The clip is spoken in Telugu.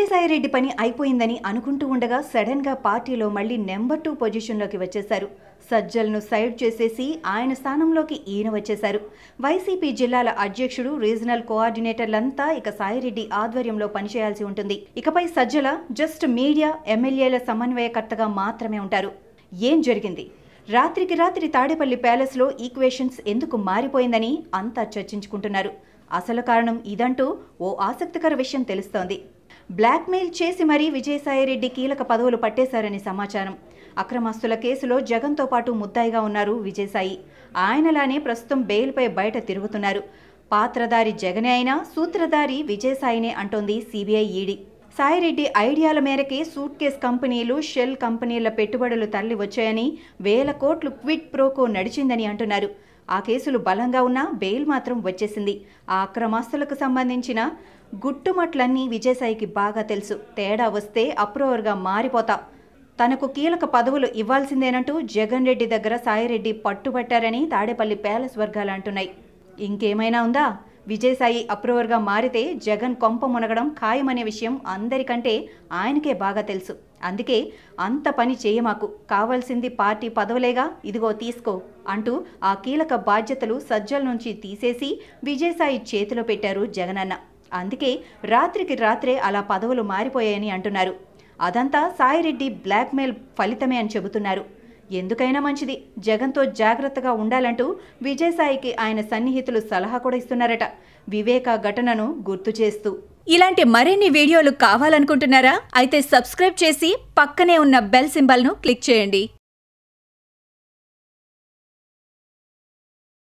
విజయసాయిరెడ్డి పని అయిపోయిందని అనుకుంటూ ఉండగా సడన్గా పార్టీలో మళ్ళీ నెంబర్ టూ పొజిషన్లోకి వచ్చేశారు సజ్జల్ను సైడ్ చేసేసి ఆయన స్థానంలోకి ఈయన వచ్చేశారు వైసీపీ జిల్లాల అధ్యక్షుడు రీజనల్ కోఆర్డినేటర్లంతా ఇక సాయిరెడ్డి ఆధ్వర్యంలో పనిచేయాల్సి ఉంటుంది ఇకపై సజ్జల జస్ట్ మీడియా ఎమ్మెల్యేల సమన్వయకర్తగా మాత్రమే ఉంటారు ఏం జరిగింది రాత్రికి రాత్రి తాడేపల్లి ప్యాలెస్లో ఈక్వేషన్స్ ఎందుకు మారిపోయిందని అంతా చర్చించుకుంటున్నారు అసలు కారణం ఇదంటూ ఓ ఆసక్తికర విషయం తెలుస్తోంది బ్లాక్మెయిల్ చేసి మరీ విజయసాయిరెడ్డి కీలక పదవులు పట్టేశారని సమాచారం అక్రమస్తుల కేసులో జగన్తో పాటు ముద్దాయిగా ఉన్నారు విజయసాయి ఆయనలానే ప్రస్తుతం బెయిల్పై బయట తిరుగుతున్నారు పాత్రధారి జగనే అయినా సూత్రధారి విజయసాయినే అంటోంది సిబిఐ ఈడి సాయిరెడ్డి ఐడియాల మేరకే సూట్ కేస్ కంపెనీలు షెల్ కంపెనీల పెట్టుబడులు తరలి వచ్చాయని వేల కోట్లు క్విట్ ప్రోకో నడిచిందని అంటున్నారు ఆ కేసులు బలంగా ఉన్నా బెయిల్ మాత్రం వచ్చేసింది ఆ అక్రమాస్తులకు సంబంధించిన గుట్టుమట్లన్నీ విజయసాయికి బాగా తెలుసు తేడా వస్తే అప్రూవర్గా మారిపోతా తనకు కీలక పదవులు ఇవ్వాల్సిందేనంటూ జగన్ రెడ్డి దగ్గర సాయిరెడ్డి పట్టుబట్టారని తాడేపల్లి ప్యాలెస్ వర్గాలు అంటున్నాయి ఇంకేమైనా ఉందా విజయసాయి అప్రూవర్గా మారితే జగన్ కొంప మునగడం ఖాయమనే విషయం అందరికంటే ఆయనకే బాగా తెలుసు అందుకే అంత పని చేయమాకు కావాల్సింది పార్టీ పదవులేగా ఇదిగో తీసుకో అంటూ ఆ కీలక బాధ్యతలు సజ్జల నుంచి తీసేసి విజయసాయి చేతిలో పెట్టారు జగనన్న అందుకే రాత్రికి రాత్రే అలా పదవులు మారిపోయాయని అంటున్నారు అదంతా సాయిరెడ్డి బ్లాక్మెయిల్ ఫలితమే అని చెబుతున్నారు ఎందుకైనా మంచిది జగన్తో జాగ్రత్తగా ఉండాలంటూ విజయసాయికి ఆయన సన్నిహితులు సలహా కూడా ఇస్తున్నారట వివేక ఘటనను గుర్తు చేస్తూ ఇలాంటి మరిన్ని వీడియోలు కావాలనుకుంటున్నారా అయితే సబ్స్క్రైబ్ చేసి పక్కనే ఉన్న బెల్ సింబల్ను క్లిక్ చేయండి